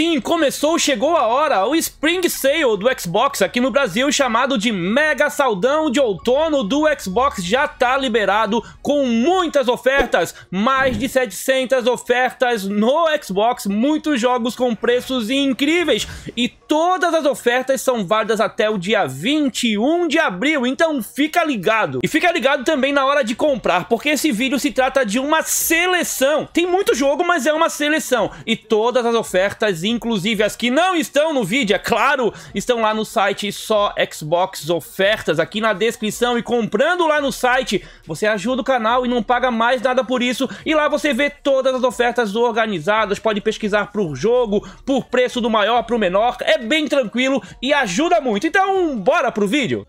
sim, começou, chegou a hora, o Spring Sale do Xbox aqui no Brasil, chamado de Mega Saldão de Outono do Xbox, já tá liberado com muitas ofertas, mais de 700 ofertas no Xbox, muitos jogos com preços incríveis e todas as ofertas são válidas até o dia 21 de abril, então fica ligado. E fica ligado também na hora de comprar, porque esse vídeo se trata de uma seleção. Tem muito jogo, mas é uma seleção e todas as ofertas inclusive as que não estão no vídeo, é claro, estão lá no site só Xbox Ofertas, aqui na descrição e comprando lá no site, você ajuda o canal e não paga mais nada por isso, e lá você vê todas as ofertas organizadas, pode pesquisar por jogo, por preço do maior pro menor, é bem tranquilo e ajuda muito. Então, bora pro vídeo?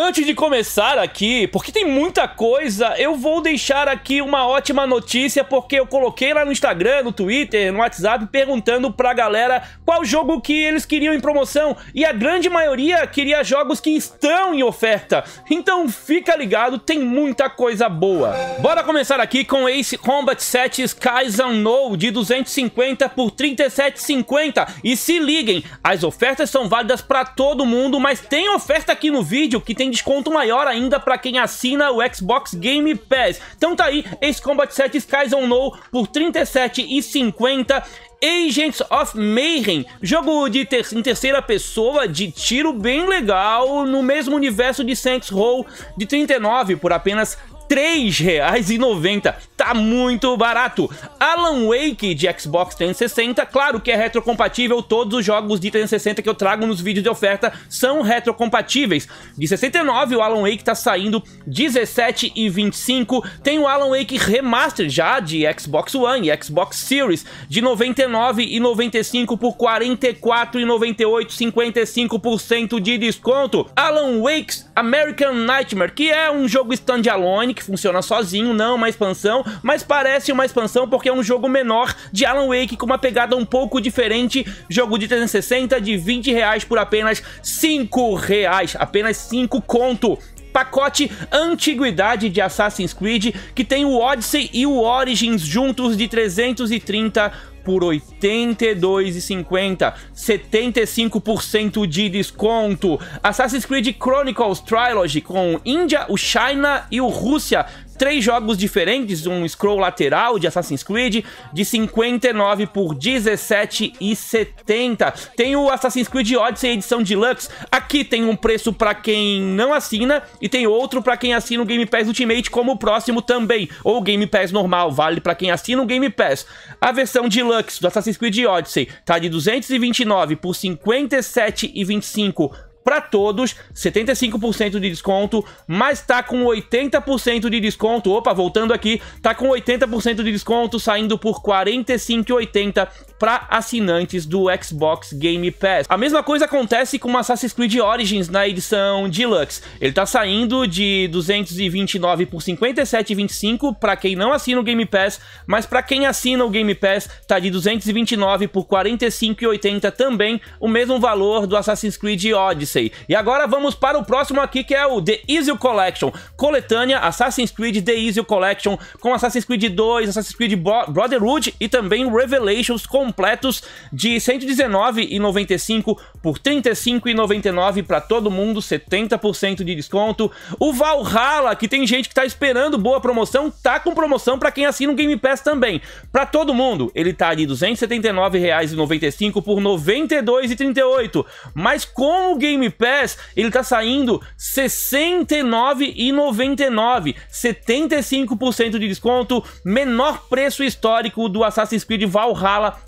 Antes de começar aqui, porque tem muita coisa, eu vou deixar aqui uma ótima notícia, porque eu coloquei lá no Instagram, no Twitter, no WhatsApp, perguntando pra galera qual jogo que eles queriam em promoção, e a grande maioria queria jogos que estão em oferta. Então fica ligado, tem muita coisa boa. Bora começar aqui com Ace Combat 7 Skies Unknown, de 250 por 37,50. E se liguem, as ofertas são válidas pra todo mundo, mas tem oferta aqui no vídeo que tem tem desconto maior ainda para quem assina o Xbox Game Pass. Então tá aí, Ace Combat 7 Skies on No por R$ 37,50 Agents of Mayhem, jogo de ter em terceira pessoa de tiro bem legal, no mesmo universo de Saints Row de 39 por apenas R$ 3,90 tá muito barato. Alan Wake de Xbox 360, claro que é retrocompatível, todos os jogos de 360 que eu trago nos vídeos de oferta são retrocompatíveis. De 69, o Alan Wake tá saindo 17 e 25. Tem o Alan Wake Remaster já de Xbox One e Xbox Series de 99 e 95 por 44 e 98, 55% de desconto. Alan Wake's American Nightmare, que é um jogo standalone que funciona sozinho, não é uma expansão, mas parece uma expansão porque é um jogo menor de Alan Wake com uma pegada um pouco diferente. Jogo de 360 de 20 reais por apenas 5 reais, apenas 5 conto pacote Antiguidade de Assassin's Creed, que tem o Odyssey e o Origins juntos de 330 por 82,50, 75% de desconto. Assassin's Creed Chronicles Trilogy com Índia, o China e o Rússia três jogos diferentes, um scroll lateral de Assassin's Creed de 59 por 17 e 70. Tem o Assassin's Creed Odyssey edição deluxe. Aqui tem um preço para quem não assina e tem outro para quem assina o Game Pass Ultimate como o próximo também, ou o Game Pass normal, vale para quem assina o Game Pass. A versão deluxe do Assassin's Creed Odyssey tá de 229 por 57 e 25 para todos, 75% de desconto, mas tá com 80% de desconto. Opa, voltando aqui, tá com 80% de desconto, saindo por 45,80 para assinantes do Xbox Game Pass. A mesma coisa acontece com Assassin's Creed Origins na edição Deluxe. Ele tá saindo de 229 por 57,25 para quem não assina o Game Pass, mas para quem assina o Game Pass tá de 229 por 45,80 também, o mesmo valor do Assassin's Creed Odyssey. E agora vamos para o próximo aqui que é o The Easy Collection, coletânea Assassin's Creed The Easy Collection com Assassin's Creed 2, Assassin's Creed Brotherhood e também Revelations com completos de R$ 119,95 por R$ 35,99 para todo mundo, 70% de desconto. O Valhalla, que tem gente que tá esperando boa promoção, tá com promoção para quem assina o Game Pass também. Para todo mundo, ele tá de R$ 279,95 por R$ 92,38. Mas com o Game Pass, ele tá saindo R$ 69,99, 75% de desconto, menor preço histórico do Assassin's Creed Valhalla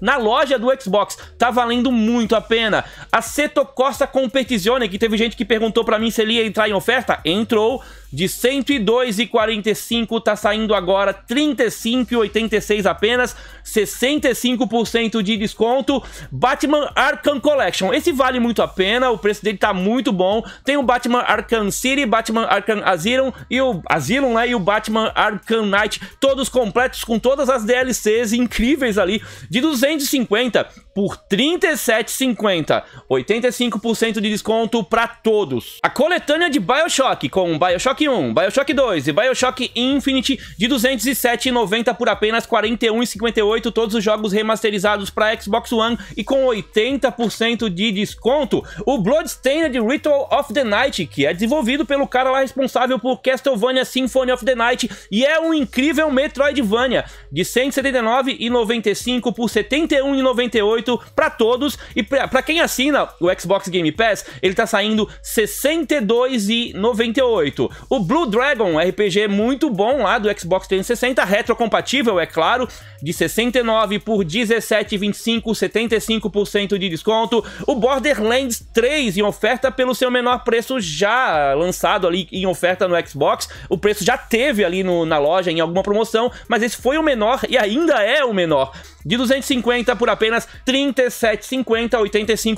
na na loja do Xbox. Tá valendo muito a pena. A Seto Costa Competizione, que teve gente que perguntou para mim se ele ia entrar em oferta, entrou. De 102,45 tá saindo agora 35,86 apenas, 65% de desconto. Batman Arkham Collection. Esse vale muito a pena, o preço dele tá muito bom. Tem o Batman Arkham City, Batman Arkham Asylum e o Asylum, né, e o Batman Arkham Knight, todos completos com todas as DLCs incríveis ali, de 250 por 37,50, 85% de desconto para todos. A coletânea de BioShock com BioShock Bioshock 1, Bioshock 2 e Bioshock Infinite de 207,90 por apenas 41,58, todos os jogos remasterizados para Xbox One e com 80% de desconto. O Bloodstained Ritual of the Night, que é desenvolvido pelo cara lá responsável por Castlevania Symphony of the Night e é um incrível Metroidvania de 179,95 por 71,98 para todos e para quem assina o Xbox Game Pass, ele tá saindo 62,98. O Blue Dragon, RPG muito bom lá do Xbox 360, retrocompatível, é claro, de 69 por 17,25, 75% de desconto. O Borderlands 3 em oferta pelo seu menor preço já lançado ali em oferta no Xbox. O preço já teve ali no, na loja em alguma promoção, mas esse foi o menor e ainda é o menor. De 250 por apenas 37,50,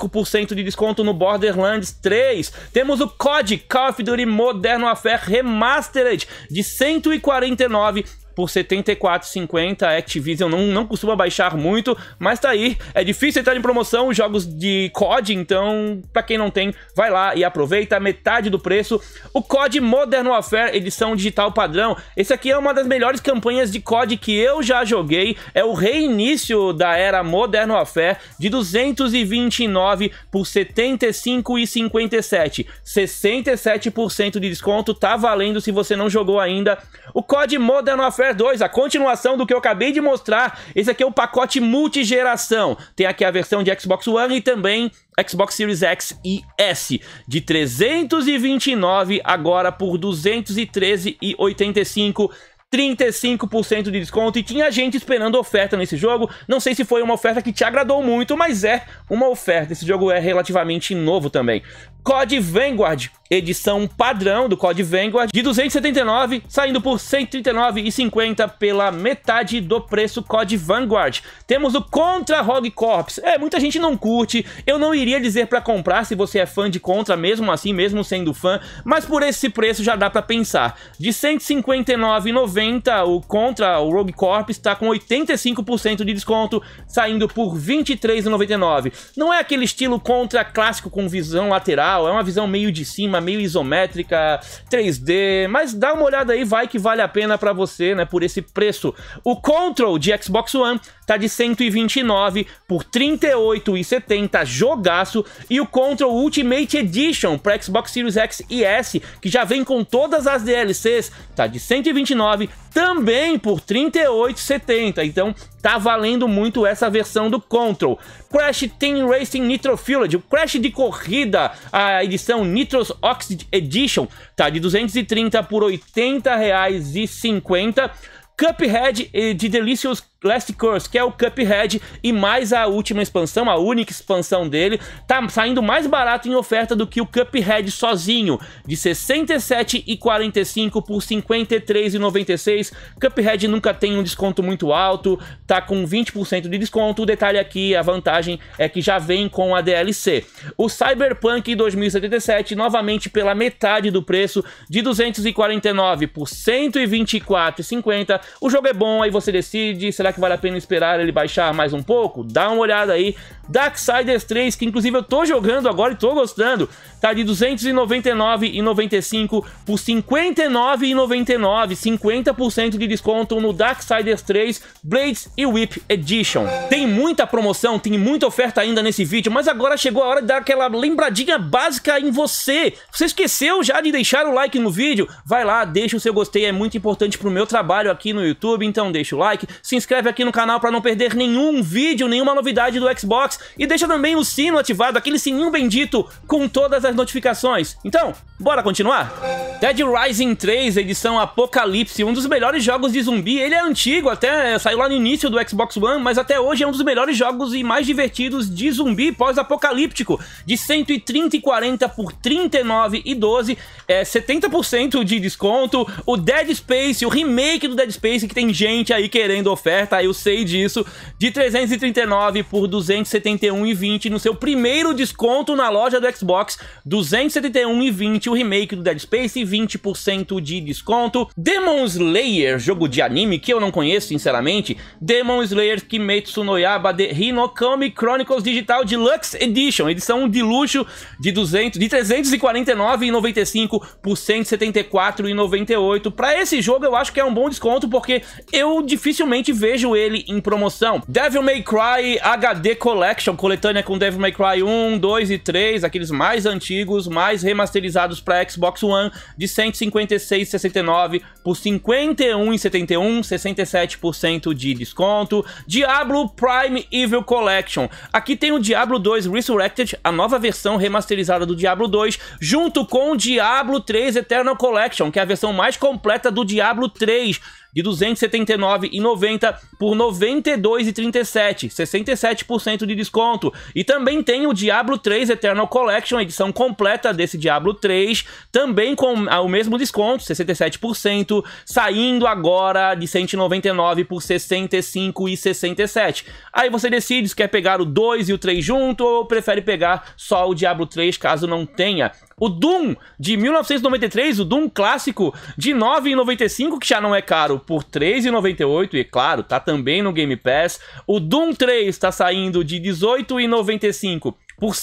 85% de desconto no Borderlands 3. Temos o COD Call of Duty Modern Warfare Remastered de 149 por 74,50. Activision não, não costuma baixar muito, mas tá aí. É difícil entrar em promoção os jogos de COD, então, pra quem não tem, vai lá e aproveita. Metade do preço. O COD Modern Warfare, edição digital padrão. Esse aqui é uma das melhores campanhas de COD que eu já joguei. É o reinício da era Modern Warfare de 229 por 75,57. 67% de desconto, tá valendo se você não jogou ainda o COD Modern Warfare 2, a continuação do que eu acabei de mostrar. Esse aqui é o pacote multigeração. Tem aqui a versão de Xbox One e também Xbox Series X e S, de 329 agora por 213,85. 35% de desconto e tinha gente esperando oferta nesse jogo. Não sei se foi uma oferta que te agradou muito, mas é uma oferta. Esse jogo é relativamente novo também. Code Vanguard, edição padrão do Code Vanguard, de 279, saindo por 139,50 pela metade do preço Code Vanguard. Temos o Contra Rogue Corps. É, muita gente não curte, eu não iria dizer para comprar se você é fã de Contra, mesmo assim, mesmo sendo fã, mas por esse preço já dá para pensar. De 159,90 o Contra, o Rogue Corps, está com 85% de desconto, saindo por 23,99. Não é aquele estilo Contra clássico com visão lateral, é uma visão meio de cima, meio isométrica, 3D, mas dá uma olhada aí, vai que vale a pena para você, né, por esse preço. O Control de Xbox One tá de 129 por 38,70, jogaço, e o Control Ultimate Edition para Xbox Series X e S, que já vem com todas as DLCs, tá de 129 também por 38,70. Então, tá valendo muito essa versão do Control. Crash Team Racing Nitro Village, o Crash de corrida, a edição Nitros Oxid Edition tá de 230 por R$ 80,50. Cuphead de Delicious Last Curse, que é o Cuphead, e mais a última expansão, a única expansão dele, tá saindo mais barato em oferta do que o Cuphead sozinho, de 67,45 por 53,96. Cuphead nunca tem um desconto muito alto, tá com 20% de desconto. O detalhe aqui, a vantagem é que já vem com a DLC. O Cyberpunk 2077 novamente pela metade do preço, de 249 por 124,50. O jogo é bom, aí você decide, será que vale a pena esperar ele baixar mais um pouco? Dá uma olhada aí Darksiders 3, que inclusive eu tô jogando agora e tô gostando, tá de 299,95 por 59,99, 50% de desconto no Darksiders 3 Blades e Whip Edition. Tem muita promoção, tem muita oferta ainda nesse vídeo, mas agora chegou a hora de dar aquela lembradinha básica em você. Você esqueceu já de deixar o like no vídeo? Vai lá, deixa o seu gostei, é muito importante pro meu trabalho aqui no YouTube, então deixa o like, se inscreve aqui no canal para não perder nenhum vídeo, nenhuma novidade do Xbox, e deixa também o sino ativado, aquele sininho bendito com todas as notificações. Então, bora continuar? Dead Rising 3, edição Apocalipse, um dos melhores jogos de zumbi. Ele é antigo, até saiu lá no início do Xbox One, mas até hoje é um dos melhores jogos e mais divertidos de zumbi pós-apocalíptico, de 130 e 40 por 39 e 12, é 70% de desconto. O Dead Space, o remake do Dead Space que tem gente aí querendo oferta, eu sei disso, de 339 por 270 271,20 no seu primeiro desconto na loja do Xbox, 271,20 o remake do Dead Space e 20% de desconto. Demon Slayer, jogo de anime que eu não conheço, sinceramente, Demon Slayer Kimetsu no Yaba de Hinokami Chronicles Digital Deluxe Edition, edição de luxo de 200, de 349,95 por 174,98. Para esse jogo eu acho que é um bom desconto porque eu dificilmente vejo ele em promoção. Devil May Cry HD Collection Collection, coletânea com Devil May Cry 1, 2 e 3, aqueles mais antigos, mais remasterizados para Xbox One, de 156,69 por 51,71, 67% de desconto. Diablo Prime Evil Collection. Aqui tem o Diablo 2 Resurrected, a nova versão remasterizada do Diablo 2, junto com o Diablo 3 Eternal Collection, que é a versão mais completa do Diablo 3 de R$ 279,90 por R$ 92,37, 67% de desconto. E também tem o Diablo 3 Eternal Collection, edição completa desse Diablo 3, também com o mesmo desconto, 67%, saindo agora de R$ 199 por R$ 65,67. Aí você decide se quer pegar o 2 e o 3 junto ou prefere pegar só o Diablo 3 caso não tenha o Doom de 1993, o Doom clássico de 9,95, que já não é caro, por 3,98 e claro, tá também no Game Pass. O Doom 3 tá saindo de 18,95 por R$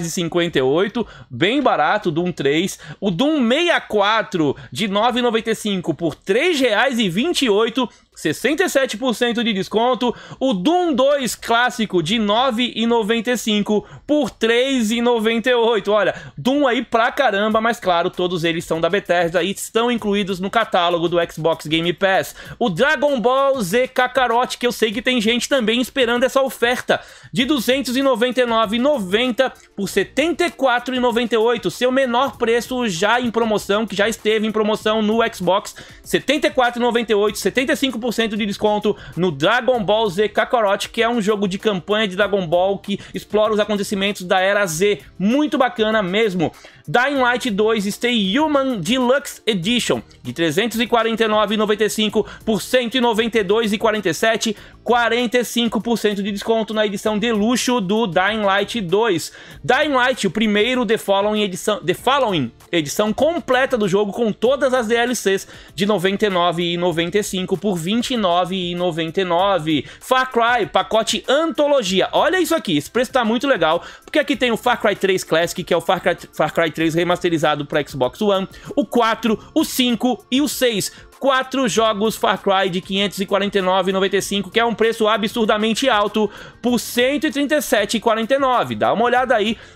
7,58, bem barato o Doom 3. O Doom 64 de 9,95 por R$ 3,28 67% de desconto, o Doom 2 clássico de 9,95 por 3,98. Olha, Doom aí pra caramba, mas claro, todos eles são da Bethesda e estão incluídos no catálogo do Xbox Game Pass. O Dragon Ball Z Kakarot, que eu sei que tem gente também esperando essa oferta, de 299,90 por 74,98, seu menor preço já em promoção, que já esteve em promoção no Xbox, 74,98, 75 5% de desconto no Dragon Ball Z Kakarot, que é um jogo de campanha de Dragon Ball que explora os acontecimentos da Era Z. Muito bacana mesmo. Dying Light 2 Stay Human Deluxe Edition, de R$ 349,95 por R$ 192,47. 45% de desconto na edição de luxo do Dying Light 2. Dying Light, o primeiro The Following edição, The Following, edição completa do jogo com todas as DLCs de 99,95 por 29,99. Far Cry, pacote antologia. Olha isso aqui, esse preço tá muito legal, porque aqui tem o Far Cry 3 Classic, que é o Far Cry, Far Cry 3 remasterizado para Xbox One, o 4, o 5 e o 6 quatro jogos Far Cry de 549,95, que é um preço absurdamente alto, por 137,49. Dá uma olhada aí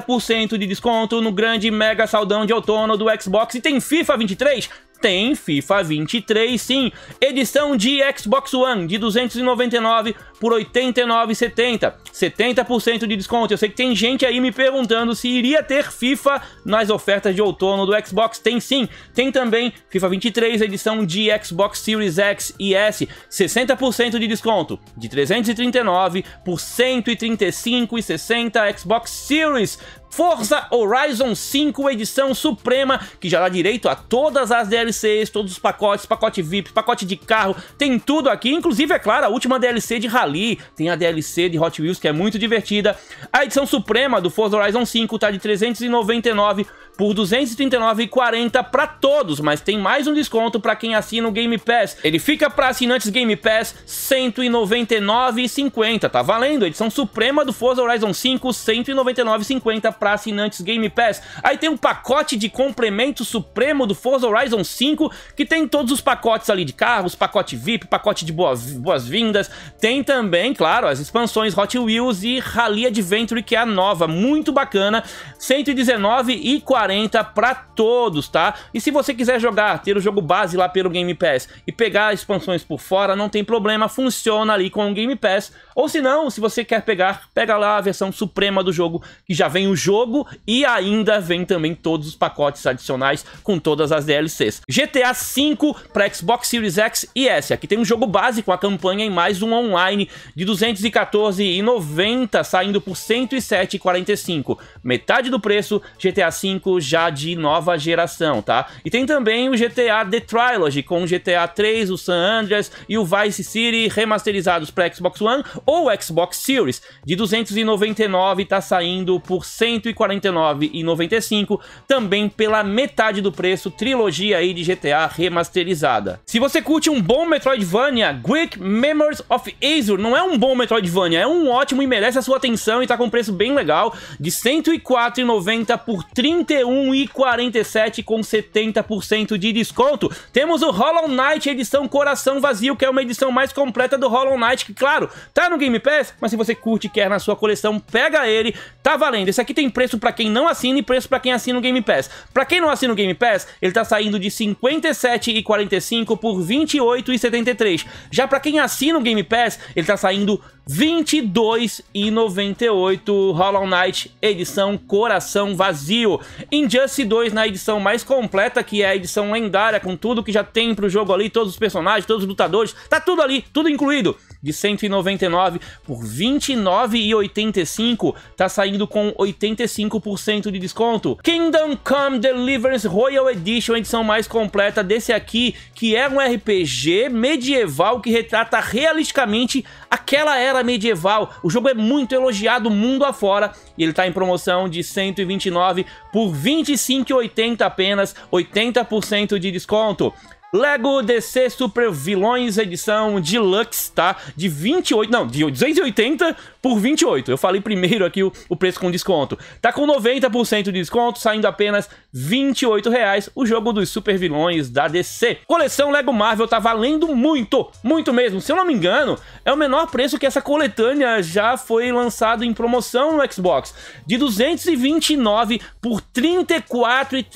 30% de desconto no grande mega saldão de outono do Xbox e tem FIFA 23 tem FIFA 23, sim, edição de Xbox One de 299 por 89,70, 70% de desconto. Eu sei que tem gente aí me perguntando se iria ter FIFA nas ofertas de outono do Xbox. Tem sim, tem também FIFA 23, edição de Xbox Series X e S, 60% de desconto, de 339 por 135,60 Xbox Series Forza Horizon 5 edição suprema, que já dá direito a todas as DLCs, todos os pacotes, pacote VIP, pacote de carro, tem tudo aqui, inclusive, é claro, a última DLC de Rally, tem a DLC de Hot Wheels que é muito divertida. A edição suprema do Forza Horizon 5 tá de 399 por 239,40 para todos, mas tem mais um desconto para quem assina o Game Pass. Ele fica para assinantes Game Pass 199,50, tá valendo? Edição suprema do Forza Horizon 5, 199,50 para assinantes Game Pass. Aí tem um pacote de complemento supremo do Forza Horizon 5, que tem todos os pacotes ali de carros, pacote VIP, pacote de boas-vindas, boas tem também, claro, as expansões Hot Wheels e Rally Adventure, que é a nova, muito bacana, 119,40 40 para todos, tá? E se você quiser jogar, ter o jogo base lá pelo Game Pass e pegar expansões por fora, não tem problema, funciona ali com o Game Pass. Ou se não, se você quer pegar, pega lá a versão suprema do jogo, que já vem o jogo e ainda vem também todos os pacotes adicionais com todas as DLCs. GTA V para Xbox Series X e S. Aqui tem um jogo base com a campanha e mais um online de 214,90 saindo por 107,45. Metade do preço, GTA V já de nova geração, tá? E tem também o GTA The Trilogy, com o GTA 3, o San Andreas e o Vice City remasterizados para Xbox One ou Xbox Series. De 299 tá saindo por 149,95, também pela metade do preço, trilogia aí de GTA remasterizada. Se você curte um bom Metroidvania, Greek Memories of Azure não é um bom Metroidvania, é um ótimo e merece a sua atenção e tá com um preço bem legal de 104,90 por 30 31,47 com 70% de desconto. Temos o Hollow Knight edição Coração Vazio, que é uma edição mais completa do Hollow Knight, que claro, tá no Game Pass, mas se você curte e quer na sua coleção, pega ele, tá valendo. Esse aqui tem preço pra quem não assina e preço pra quem assina o Game Pass. Pra quem não assina o Game Pass, ele tá saindo de 57,45 por 28,73. Já pra quem assina o Game Pass, ele tá saindo 22,98 Hollow Knight edição Coração Vazio. Injustice 2 na edição mais completa, que é a edição lendária, com tudo que já tem pro jogo ali, todos os personagens, todos os lutadores, tá tudo ali, tudo incluído de 199 por 29,85, tá saindo com 85% de desconto. Kingdom Come Deliverance Royal Edition, a edição mais completa desse aqui, que é um RPG medieval que retrata realisticamente aquela era medieval. O jogo é muito elogiado mundo afora e ele tá em promoção de 129 por 25,80 apenas, 80% de desconto. Lego DC Super Vilões edição Deluxe, tá? De 28, não, de 280 por 28. Eu falei primeiro aqui o, o preço com desconto. Tá com 90% de desconto, saindo apenas R$ reais o jogo dos super vilões da DC. Coleção Lego Marvel tá valendo muito, muito mesmo. Se eu não me engano, é o menor preço que essa coletânea já foi lançado em promoção no Xbox. De 229 por 34 e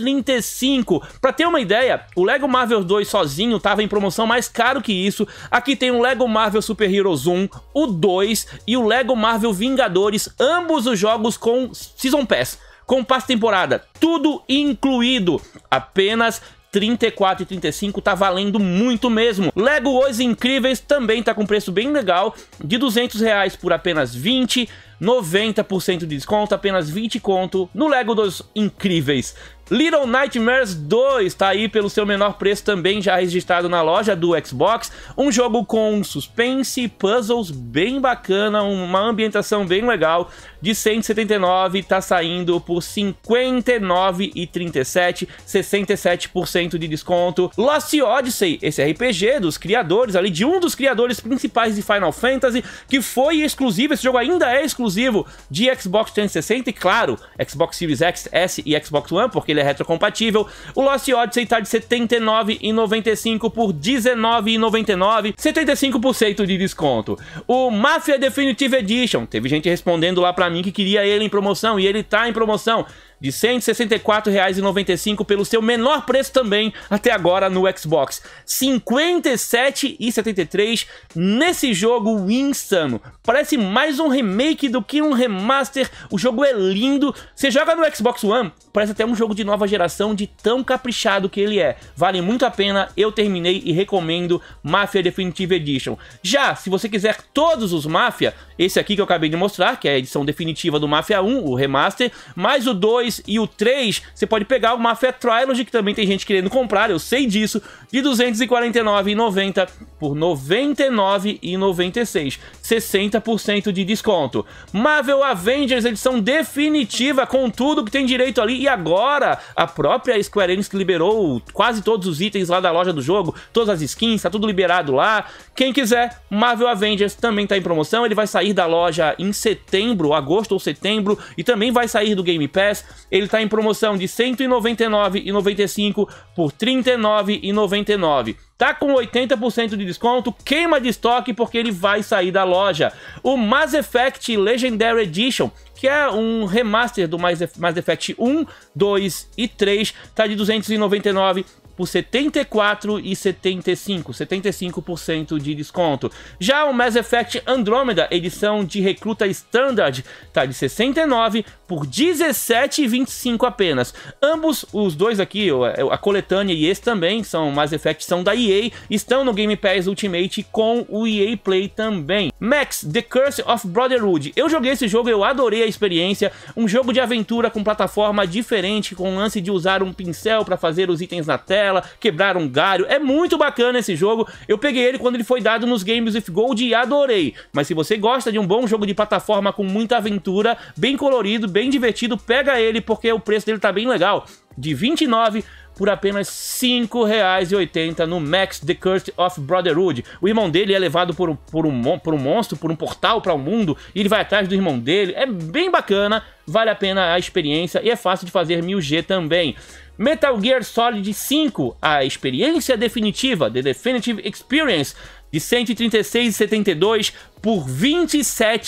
Pra ter uma ideia, o Lego Marvel 2 2 sozinho tava em promoção mais caro que isso. Aqui tem o Lego Marvel Super Heroes 1, o 2 e o Lego Marvel Vingadores, ambos os jogos com Season Pass. Com passe temporada, tudo incluído, apenas 34 e 35 tá valendo muito mesmo. Lego Os Incríveis também tá com preço bem legal, de 200 reais por apenas 20, 90% de desconto, apenas 20 conto no Lego dos Incríveis. Little Nightmares 2 está aí pelo seu menor preço também já registrado na loja do Xbox. Um jogo com suspense, e puzzles bem bacana, uma ambientação bem legal. De 179 está saindo por 59,37, 67% de desconto. Lost Odyssey, esse RPG dos criadores ali de um dos criadores principais de Final Fantasy, que foi exclusivo, esse jogo ainda é exclusivo de Xbox 360 e claro, Xbox Series X, S e Xbox One, porque ele é retrocompatível. O Lost Odyssey tá de R$ 79,95 por R$ 19,99, 75% de desconto. O Mafia Definitive Edition, teve gente respondendo lá para mim que queria ele em promoção e ele tá em promoção de R$ 164,95 pelo seu menor preço também até agora no Xbox. R$ 57,73 nesse jogo insano. Parece mais um remake do que um remaster. O jogo é lindo. Você joga no Xbox One, parece até um jogo de nova geração de tão caprichado que ele é. Vale muito a pena, eu terminei e recomendo Mafia Definitive Edition. Já, se você quiser todos os Mafia, esse aqui que eu acabei de mostrar, que é a edição definitiva do Mafia 1, o remaster, mais o 2, 2 e o 3, você pode pegar o Mafia Trilogy, que também tem gente querendo comprar, eu sei disso, de R$ 249,90 por R$ 99,96, 60% de desconto. Marvel Avengers edição definitiva com tudo que tem direito ali e agora a própria Square Enix que liberou quase todos os itens lá da loja do jogo, todas as skins, tá tudo liberado lá. Quem quiser, Marvel Avengers também tá em promoção, ele vai sair da loja em setembro, agosto ou setembro e também vai sair do Game Pass. Ele tá em promoção de R$ 199,95 por R$ 39,99. Tá com 80% de desconto, queima de estoque porque ele vai sair da loja. O Mass Effect Legendary Edition, que é um remaster do Mass Effect 1, 2 e 3, tá de 299 por 74 e 75, 75% de desconto. Já o Mass Effect Andromeda, edição de recruta standard, tá de 69 por 17,25 apenas. Ambos, os dois aqui, a coletânea e esse também, são Mass Effect, são da EA, estão no Game Pass Ultimate com o EA Play também. Max, The Curse of Brotherhood. Eu joguei esse jogo, eu adorei a experiência, um jogo de aventura com plataforma diferente, com lance de usar um pincel para fazer os itens na tela, quebrar um galho, é muito bacana esse jogo, eu peguei ele quando ele foi dado nos Games with Gold e adorei, mas se você gosta de um bom jogo de plataforma com muita aventura, bem colorido, bem divertido, pega ele porque o preço dele tá bem legal. De 29 por apenas R$ 5,80 no Max The Curse of Brotherhood. O irmão dele é levado por, um, por, um, por um monstro, por um portal para o um mundo, e ele vai atrás do irmão dele. É bem bacana, vale a pena a experiência e é fácil de fazer 1000G também. Metal Gear Solid 5, a experiência definitiva, The Definitive Experience, de 136,72 por R$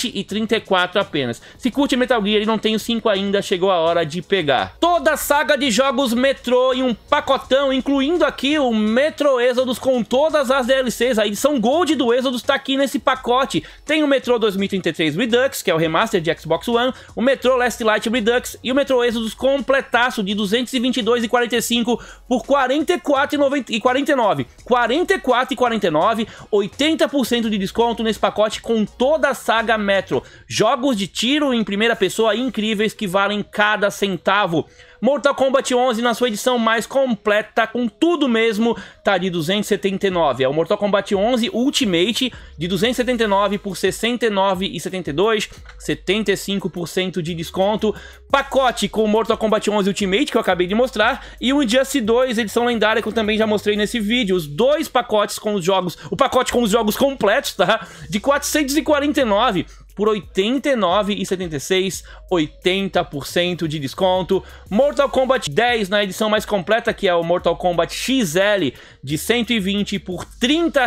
e apenas. Se curte Metal Gear e não tem os 5 ainda, chegou a hora de pegar. Toda a saga de jogos Metro em um pacotão, incluindo aqui o Metro Exodus com todas as DLCs, a edição Gold do Exodus tá aqui nesse pacote. Tem o Metro 2033 Redux, que é o remaster de Xbox One, o Metro Last Light Redux e o Metro Exodus completaço de 222,45 por 44,49. 44,49, 80% de desconto nesse pacote com toda a saga Metro. Jogos de tiro em primeira pessoa incríveis que valem cada centavo. Mortal Kombat 11 na sua edição mais completa, com tudo mesmo, tá de 279. É o Mortal Kombat 11 Ultimate de 279 por 69,72, 75% de desconto. Pacote com Mortal Kombat 11 Ultimate, que eu acabei de mostrar, e o Injustice 2 edição lendária, que eu também já mostrei nesse vídeo. Os dois pacotes com os jogos, o pacote com os jogos completos, tá? De 449 por R$ 89,76, 80% de desconto. Mortal Kombat 10 na edição mais completa, que é o Mortal Kombat XL, de 120 por R$ 30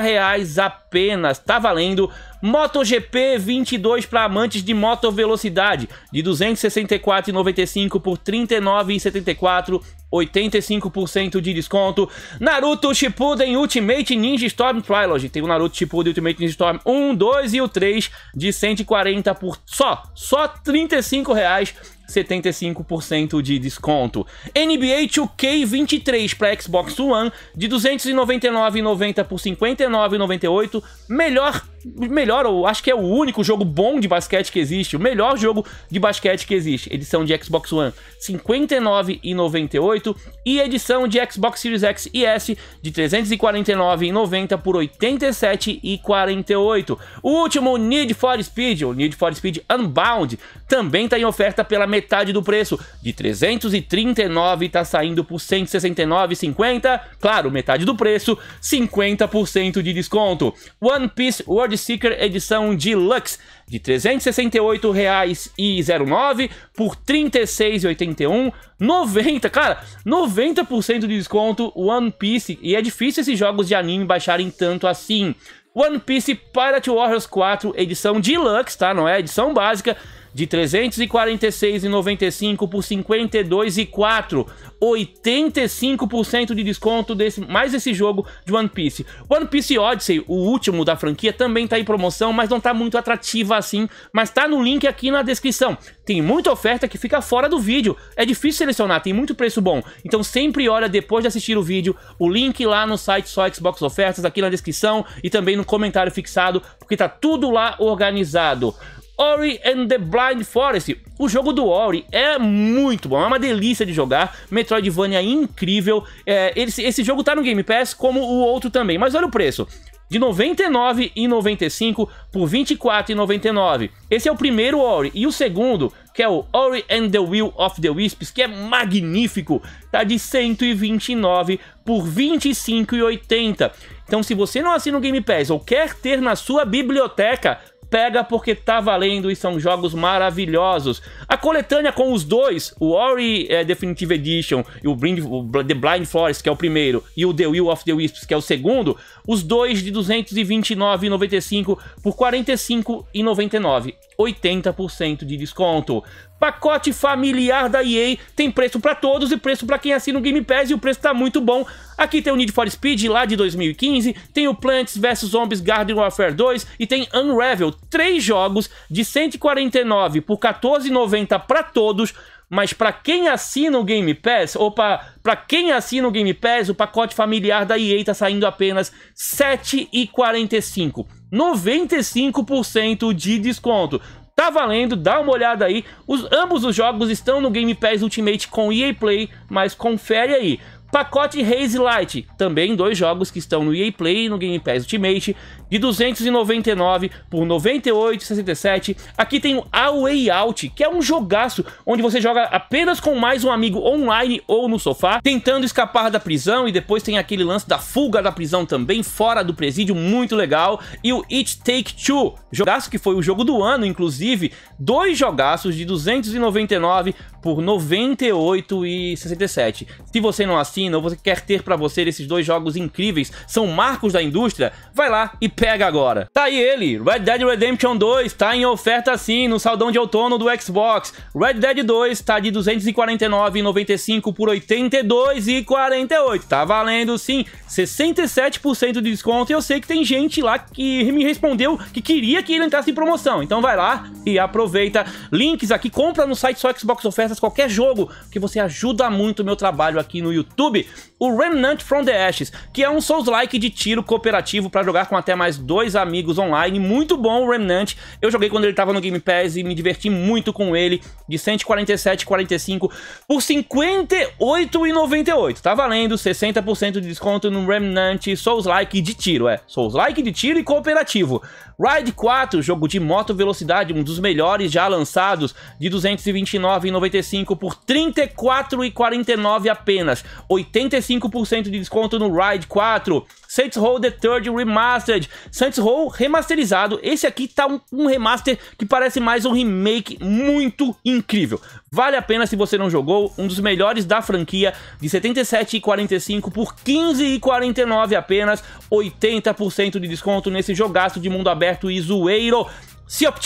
apenas, tá valendo. MotoGP 22 para amantes de moto velocidade, de 264,95 por 39,74. 85% de desconto. Naruto Shippuden Ultimate Ninja Storm Trilogy. Tem o Naruto Shippuden Ultimate Ninja Storm 1, 2 e o 3 de 140 por só, só 35 reais 75% de desconto. NBA 2K23 para Xbox One de 299,90 por 59,98. Melhor, melhor, eu acho que é o único jogo bom de basquete que existe, o melhor jogo de basquete que existe. Edição de Xbox One 59,98 e edição de Xbox Series X e S de 349,90 por 87,48. O último Need for Speed, o Need for Speed Unbound, também está em oferta pela metade do preço. De 339 está saindo por 169,50, claro, metade do preço, 50% de desconto. One Piece World Seeker edição Deluxe de R$ 368,09 por R$ 36,81, 90, cara, 90% de desconto One Piece, e é difícil esses jogos de anime baixarem tanto assim. One Piece Pirate Warriors 4 edição Deluxe, tá? Não é edição básica, de 346,95 por 52,4, 85% de desconto desse mais esse jogo de One Piece. One Piece Odyssey, o último da franquia, também tá em promoção, mas não tá muito atrativa assim, mas tá no link aqui na descrição. Tem muita oferta que fica fora do vídeo, é difícil selecionar, tem muito preço bom. Então sempre olha depois de assistir o vídeo, o link lá no site só Xbox Ofertas aqui na descrição e também no comentário fixado, porque tá tudo lá organizado. Ori and the Blind Forest. O jogo do Ori é muito bom, é uma delícia de jogar. Metroidvania incrível. É, esse, esse jogo tá no Game Pass, como o outro também. Mas olha o preço de 99,95 por R$ 24,99. Esse é o primeiro Ori e o segundo, que é o Ori and the Will of the Wisps, que é magnífico, tá de 129 por R$ 25,80. Então se você não assina o Game Pass ou quer ter na sua biblioteca, pega porque tá valendo e são jogos maravilhosos. A coletânea com os dois, o Ori é, Definitive Edition e o, Blind, o The Blind Forest, que é o primeiro, e o The Will of the Wisps, que é o segundo, os dois de 229,95 por 45,99, 80% de desconto. Pacote familiar da EA tem preço para todos e preço para quem assina o Game Pass e o preço tá muito bom. Aqui tem o Need for Speed lá de 2015, tem o Plants vs Zombies Garden Warfare 2 e tem Unravel, três jogos de 149 por 14,90 para todos mas para quem assina o Game Pass, ou para quem assina o Game Pass, o pacote familiar da EA tá saindo apenas R$ 7,45. 95% de desconto. Tá valendo, dá uma olhada aí. Os, ambos os jogos estão no Game Pass Ultimate com EA Play, mas confere aí. Pacote Haze Light, também dois jogos que estão no EA Play e no Game Pass Ultimate, de 299 por 98,67. Aqui tem o A Way Out, que é um jogaço onde você joga apenas com mais um amigo online ou no sofá, tentando escapar da prisão e depois tem aquele lance da fuga da prisão também, fora do presídio, muito legal. E o It Take Two, jogaço que foi o jogo do ano, inclusive, dois jogaços de 299 por 98,67. Se você não assiste, assina ou você quer ter para você esses dois jogos incríveis, são marcos da indústria, vai lá e pega agora. Tá aí ele, Red Dead Redemption 2, tá em oferta sim, no saldão de outono do Xbox. Red Dead 2 tá de 249,95 por 82,48. Tá valendo sim, 67% de desconto e eu sei que tem gente lá que me respondeu que queria que ele entrasse em promoção. Então vai lá e aproveita. Links aqui, compra no site só Xbox Ofertas qualquer jogo, que você ajuda muito o meu trabalho aqui no YouTube. YouTube, o Remnant from the Ashes, que é um Souls-like de tiro cooperativo para jogar com até mais dois amigos online. Muito bom o Remnant. Eu joguei quando ele tava no Game Pass e me diverti muito com ele, de 147,45 por 58,98. Tá valendo 60% de desconto no Remnant Souls-like de tiro, é. Souls-like de tiro e cooperativo. Ride 4, jogo de moto velocidade, um dos melhores já lançados, de 229,95 por 34,49 apenas. 85% de desconto no Ride 4. Saints Row The Third Remastered. Saints Row remasterizado. Esse aqui tá um, um remaster que parece mais um remake muito incrível. Vale a pena se você não jogou, um dos melhores da franquia, de 77,45 por 15,49 apenas, 80% de desconto nesse jogaço de mundo aberto e zoeiro. Sea of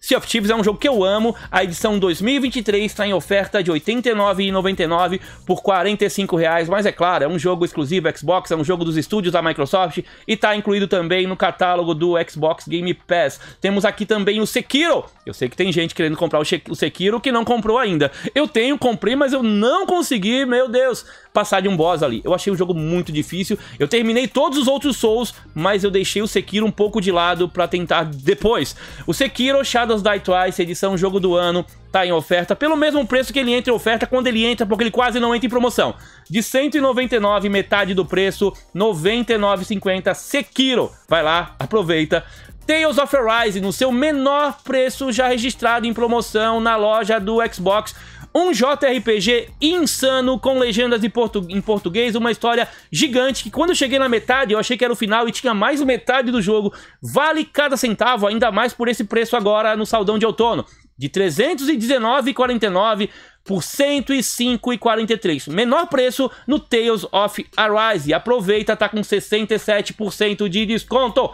Sea of Thieves é um jogo que eu amo. A edição 2023 está em oferta de R$ 89,99 por R$ reais, mas é claro, é um jogo exclusivo Xbox, é um jogo dos estúdios da Microsoft e está incluído também no catálogo do Xbox Game Pass. Temos aqui também o Sekiro. Eu sei que tem gente querendo comprar o Sekiro que não comprou ainda. Eu tenho, comprei, mas eu não consegui, meu Deus, passar de um boss ali. Eu achei o jogo muito difícil. Eu terminei todos os outros Souls, mas eu deixei o Sekiro um pouco de lado para tentar depois. O Sekiro Shadow Shadows Die Twice, edição Jogo do Ano, tá em oferta pelo mesmo preço que ele entra em oferta quando ele entra, porque ele quase não entra em promoção. De 199, metade do preço, 99,50 Sekiro. Vai lá, aproveita. Tales of Arise no seu menor preço já registrado em promoção na loja do Xbox um JRPG insano com legendas em, portu em português, uma história gigante que quando eu cheguei na metade eu achei que era o final e tinha mais metade do jogo. Vale cada centavo, ainda mais por esse preço agora no saldão de outono. De 319,49 por 105,43. Menor preço no Tales of Arise. Aproveita, tá com 67% de desconto.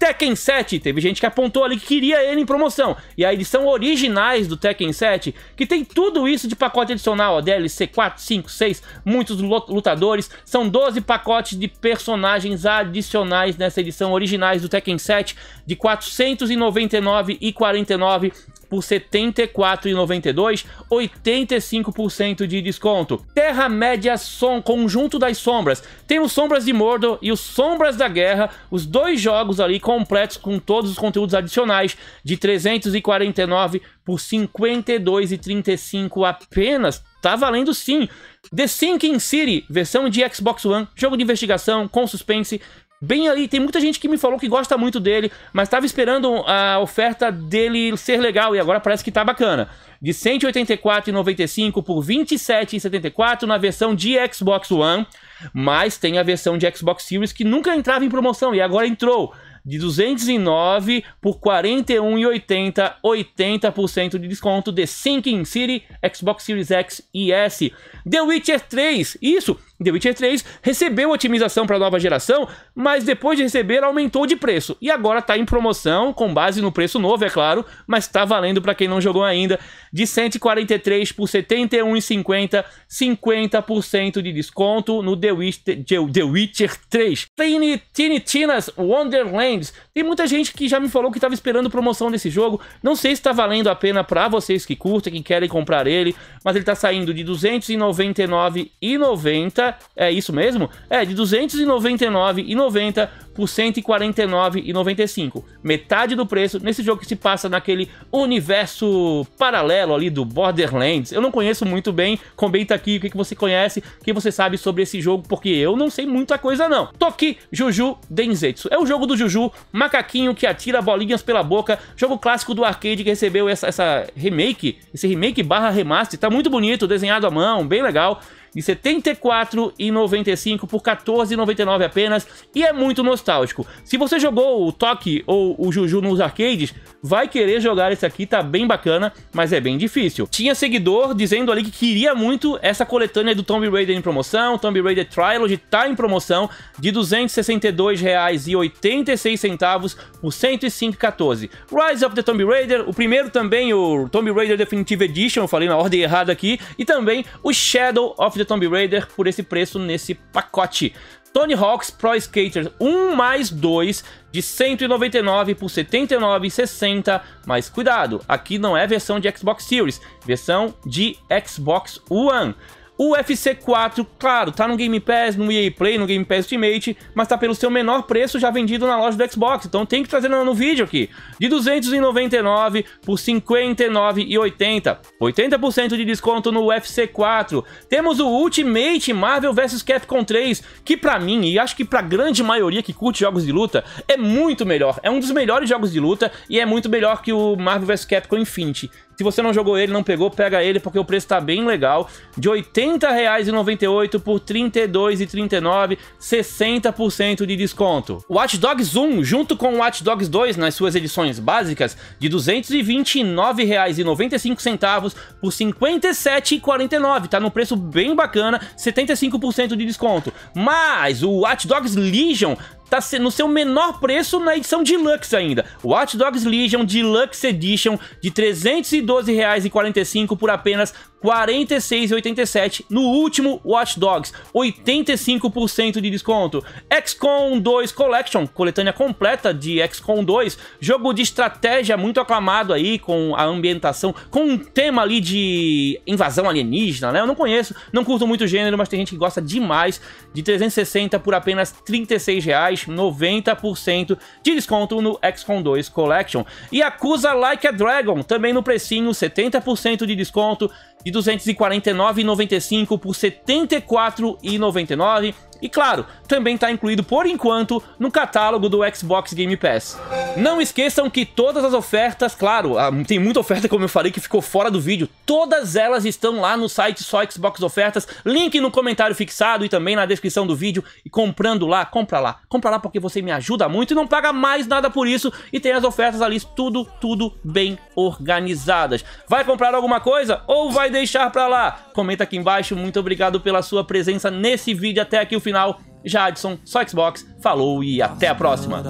Tekken 7, teve gente que apontou ali que queria ele em promoção. E a edição originais do Tekken 7, que tem tudo isso de pacote adicional, ó, DLC 4, 5, 6, muitos lutadores. São 12 pacotes de personagens adicionais nessa edição originais do Tekken 7, de R$ 499,49 por R$ 74,92, 85% de desconto. Terra-média Som, Conjunto das Sombras. Tem o Sombras de Mordor e o Sombras da Guerra, os dois jogos ali completos com todos os conteúdos adicionais de 349 por 52,35 apenas. Tá valendo sim. The Sinking City, versão de Xbox One, jogo de investigação com suspense, bem ali. Tem muita gente que me falou que gosta muito dele, mas estava esperando ah, a oferta dele ser legal e agora parece que tá bacana. De 184,95 por 27,74 na versão de Xbox One, mas tem a versão de Xbox Series que nunca entrava em promoção e agora entrou. De 209 por 41,80, 80% de desconto de Sinking City, Xbox Series X e S. The Witcher 3, isso, The Witcher 3 recebeu otimização para nova geração, mas depois de receber aumentou de preço. E agora está em promoção, com base no preço novo, é claro, mas está valendo para quem não jogou ainda, de 143 por 71,50, 50% de desconto no The Witcher, The Witcher 3. Tiny Tina's Wonderlands. Tem muita gente que já me falou que estava esperando promoção desse jogo. Não sei se está valendo a pena para vocês que curtem, que querem comprar ele, mas ele está saindo de R$ 299,90 é isso mesmo? É, de 299,90 por 149,95. Metade do preço nesse jogo que se passa naquele universo paralelo ali do Borderlands. Eu não conheço muito bem, comenta aqui o que, que você conhece, o que você sabe sobre esse jogo, porque eu não sei muita coisa não. Toki Juju Denzetsu. É o jogo do Juju, macaquinho que atira bolinhas pela boca, jogo clássico do arcade que recebeu essa, essa remake, esse remake barra remaster, tá muito bonito, desenhado à mão, bem legal de 74 e 95 por 14,99 apenas e é muito nostálgico. Se você jogou o Toque ou o Juju nos arcades, vai querer jogar esse aqui, tá bem bacana, mas é bem difícil. Tinha seguidor dizendo ali que queria muito essa coletânea do Tomb Raider em promoção, Tomb Raider Trilogy tá em promoção de R$ 262,86 por 105,14. Rise of the Tomb Raider, o primeiro também, o Tomb Raider Definitive Edition, eu falei na ordem errada aqui, e também o Shadow of de Tomb Raider por esse preço nesse pacote. Tony Hawk's Pro Skater 1 mais 2 de 199 por 79,60, mas cuidado, aqui não é versão de Xbox Series, versão de Xbox One. O UFC 4, claro, tá no Game Pass, no EA Play, no Game Pass Ultimate, mas tá pelo seu menor preço já vendido na loja do Xbox, então tem que trazer no, vídeo aqui. De 299 por 59,80. 80% de desconto no UFC 4. Temos o Ultimate Marvel vs Capcom 3, que para mim, e acho que pra grande maioria que curte jogos de luta, é muito melhor. É um dos melhores jogos de luta e é muito melhor que o Marvel vs Capcom Infinity. Se você não jogou ele, não pegou, pega ele porque o preço tá bem legal. De R$ 80,98 por R$ 32,39, 60% de desconto. Watch Dogs 1, junto com Watch Dogs 2 nas suas edições básicas, de R$ 229,95 por R$ 57,49. Tá num preço bem bacana, 75% de desconto. Mas o Watch Dogs Legion tá no seu menor preço na edição Deluxe ainda. Watch Dogs Legion Deluxe Edition de R$ 312,45 por apenas 46,87 no último Watch Dogs, 85% de desconto. XCOM 2 Collection, coletânea completa de XCOM 2, jogo de estratégia muito aclamado aí com a ambientação, com um tema ali de invasão alienígena, né? Eu não conheço, não curto muito o gênero, mas tem gente que gosta demais. De 360 por apenas R$ 36,90% de desconto no XCOM 2 Collection. E acusa Like a Dragon, também no precinho, 70% de desconto de 249,95 por 74,99 e claro, também está incluído por enquanto no catálogo do Xbox Game Pass. Não esqueçam que todas as ofertas, claro, ah, tem muita oferta como eu falei que ficou fora do vídeo, todas elas estão lá no site só Xbox Ofertas, link no comentário fixado e também na descrição do vídeo e comprando lá, compra lá, compra lá porque você me ajuda muito e não paga mais nada por isso e tem as ofertas ali tudo, tudo bem organizadas. Vai comprar alguma coisa ou vai deixar pra lá? Comenta aqui embaixo, muito obrigado pela sua presença nesse vídeo até aqui o final final, Jadson, só Xbox, falou e até a próxima.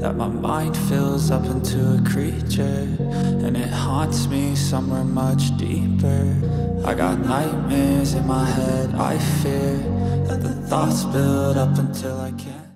that my mind fills up into a creature and it haunts me somewhere much deeper i got nightmares in my head i fear that the thoughts build up until i can't